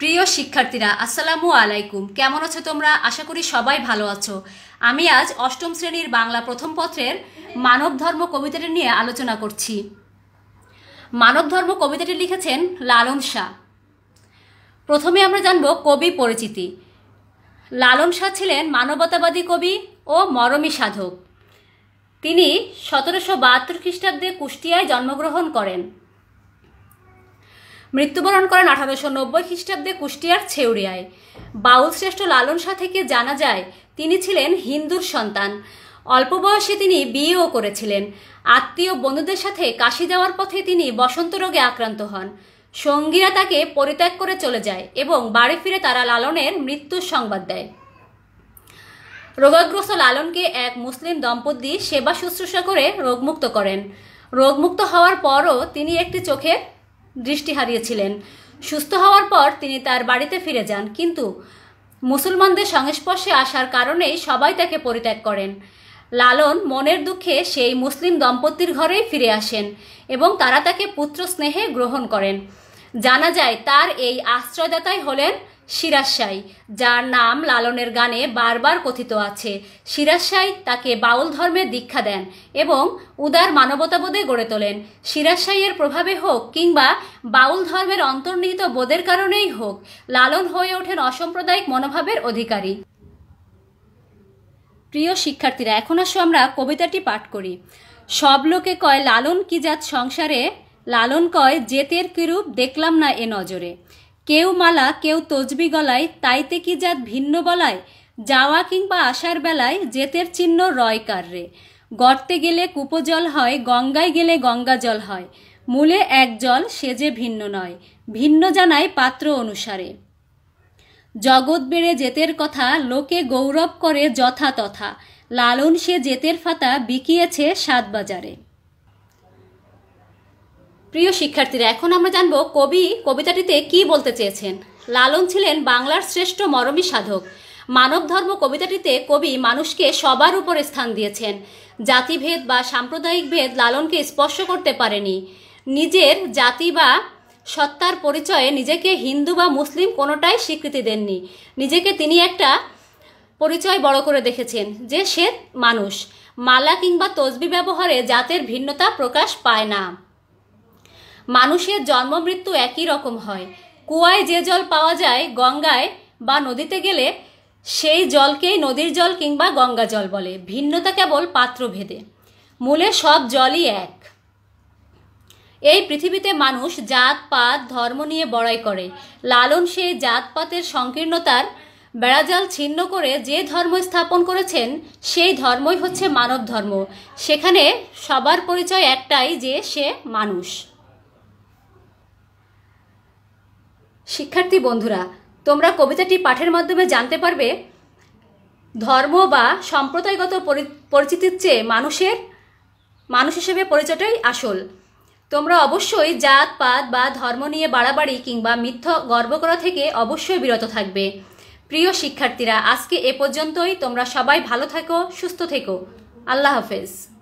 প্রিয় শিক্ষার্থীরা আসসালামু আলাইকুম কেমন আছো তোমরা আশা করি সবাই ভালো আছো আমি আজ অষ্টম শ্রেণীর বাংলা প্রথম পত্রের মানব ধর্ম কবিতাটি নিয়ে আলোচনা করছি মানব ধর্ম কবিতাটি লিখেছেন লালন শাহ প্রথমে আমরা জানব কবি পরিচিতি লালন শাহ ছিলেন মানবতাবাদী কবি ও মরমী সাধক তিনি সতেরোশো বাহাত্তর খ্রিস্টাব্দে কুষ্টিয়ায় জন্মগ্রহণ করেন মৃত্যুবরণ করেন আঠারোশো নব্বই খ্রিস্টাব্দে কুষ্টিয়ার ছেউরিয়ায় বাউল শ্রেষ্ঠ লালন শাহ থেকে জানা যায় তিনি ছিলেন হিন্দুর সন্তান অল্প বয়সে তিনি বিয়েও করেছিলেন আত্মীয় বন্ধুদের সাথে কাশি যাওয়ার পথে তিনি বসন্ত রোগে আক্রান্ত হন সঙ্গীরা তাকে পরিত্যাগ করে চলে যায় এবং বাড়ি ফিরে তারা লালনের মৃত্যুর সংবাদ দেয় রোগাগ্রস্ত লালনকে এক মুসলিম দম্পতি সেবা শুশ্রূষা করে রোগমুক্ত করেন রোগমুক্ত হওয়ার পরও তিনি একটি চোখের দৃষ্টি হারিয়েছিলেন সুস্থ হওয়ার পর তিনি তার বাড়িতে ফিরে যান কিন্তু মুসলমানদের সংস্পর্শে আসার কারণেই সবাই তাকে পরিত্যাগ করেন লালন মনের দুঃখে সেই মুসলিম দম্পতির ঘরেই ফিরে আসেন এবং তারা তাকে পুত্র স্নেহে গ্রহণ করেন জানা যায় তার এই আশ্রয়দাতাই হলেন সিরাজশাহী যার নাম লালনের গানে বারবার কথিত আছে সিরাজশাহী তাকে বাউল ধর্মে দীক্ষা দেন এবং উদার মানবতাবোধে গড়ে তোলেন এর প্রভাবে হোক কিংবা বাউল ধর্মের অন্তর্নিহিত বোধের কারণেই হোক লালন হয়ে ওঠেন অসাম্প্রদায়িক মনোভাবের অধিকারী প্রিয় শিক্ষার্থীরা এখন আসো আমরা কবিতাটি পাঠ করি সব লোকে কয় লালন কি জাত সংসারে লালন কয় জেতের কিরূপ দেখলাম না এ নজরে কেউ মালা কেউ তজবি গলায় তাইতে কি জাত ভিন্ন বলায় যাওয়া কিংবা আসার বেলায় জেতের চিহ্ন রয় কার্রে গর্তে গেলে কুপজল হয় গঙ্গায় গেলে গঙ্গা জল হয় মূলে এক জল সে যে ভিন্ন নয় ভিন্ন জানায় পাত্র অনুসারে জগৎ বেড়ে জেতের কথা লোকে গৌরব করে যথা তথা লালন সে জেতের ফাতা বিকিয়েছে সাত বাজারে প্রিয় শিক্ষার্থীরা এখন আমরা জানব কবি কবিতাটিতে কি বলতে চেয়েছেন লালন ছিলেন বাংলার শ্রেষ্ঠ মরমী সাধক মানব ধর্ম কবিতাটিতে কবি মানুষকে সবার উপরে স্থান দিয়েছেন জাতিভেদ বা সাম্প্রদায়িক ভেদ লালনকে স্পর্শ করতে পারেনি নিজের জাতি বা সত্তার পরিচয়ে নিজেকে হিন্দু বা মুসলিম কোনোটাই স্বীকৃতি দেননি নিজেকে তিনি একটা পরিচয় বড় করে দেখেছেন যে সে মানুষ মালা কিংবা তসবি ব্যবহারে জাতের ভিন্নতা প্রকাশ পায় না মানুষের জন্মমৃত্যু একই রকম হয় কুয়ায় যে জল পাওয়া যায় গঙ্গায় বা নদীতে গেলে সেই জলকেই নদীর জল কিংবা গঙ্গা জল বলে ভিন্নতা কেবল পাত্রভেদে মূলে সব জলই এক এই পৃথিবীতে মানুষ জাত পাত ধর্ম নিয়ে বড়াই করে লালন সেই জাত পাতের সংকীর্ণতার বেড়াজাল ছিন্ন করে যে ধর্ম স্থাপন করেছেন সেই ধর্মই হচ্ছে মানব ধর্ম সেখানে সবার পরিচয় একটাই যে সে মানুষ শিক্ষার্থী বন্ধুরা তোমরা কবিতাটি পাঠের মাধ্যমে জানতে পারবে ধর্ম বা সম্প্রদায়গত পরিচিতির চেয়ে মানুষের মানুষ হিসেবে পরিচয়টাই আসল তোমরা অবশ্যই জাত পাত বা ধর্ম নিয়ে বাড়াবাড়ি কিংবা মিথ্য গর্ব করা থেকে অবশ্যই বিরত থাকবে প্রিয় শিক্ষার্থীরা আজকে এ পর্যন্তই তোমরা সবাই ভালো থেকো সুস্থ থেকো আল্লাহ হাফেজ